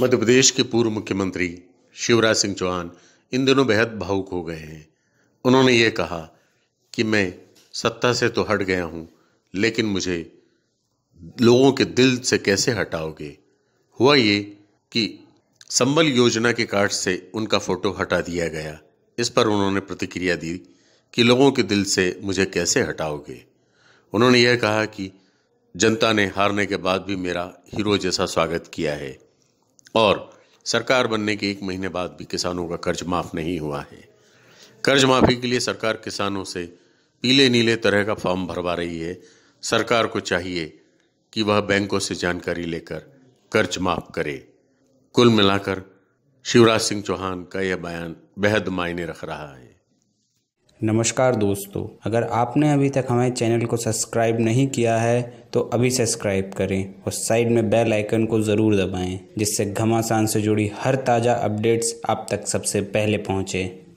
मध्य प्रदेश के पूर्व मुख्यमंत्री शिवराज सिंह चौहान इन दिनों बेहद भावुक हो गए हैं उन्होंने ये कहा कि मैं सत्ता से तो हट गया हूँ लेकिन मुझे लोगों के दिल से कैसे हटाओगे हुआ ये कि संबल योजना के कार्ड से उनका फ़ोटो हटा दिया गया इस पर उन्होंने प्रतिक्रिया दी कि लोगों के दिल से मुझे कैसे हटाओगे उन्होंने यह कहा कि जनता ने हारने के बाद भी मेरा हीरो जैसा स्वागत किया है और सरकार बनने के एक महीने बाद भी किसानों का कर्ज माफ़ नहीं हुआ है कर्ज माफ़ी के लिए सरकार किसानों से पीले नीले तरह का फॉर्म भरवा रही है सरकार को चाहिए कि वह बैंकों से जानकारी लेकर कर्ज माफ़ करे कुल मिलाकर शिवराज सिंह चौहान का यह बयान बेहद मायने रख रहा है नमस्कार दोस्तों अगर आपने अभी तक हमारे चैनल को सब्सक्राइब नहीं किया है तो अभी सब्सक्राइब करें और साइड में बेल आइकन को ज़रूर दबाएं जिससे घमासान से जुड़ी हर ताज़ा अपडेट्स आप तक सबसे पहले पहुँचें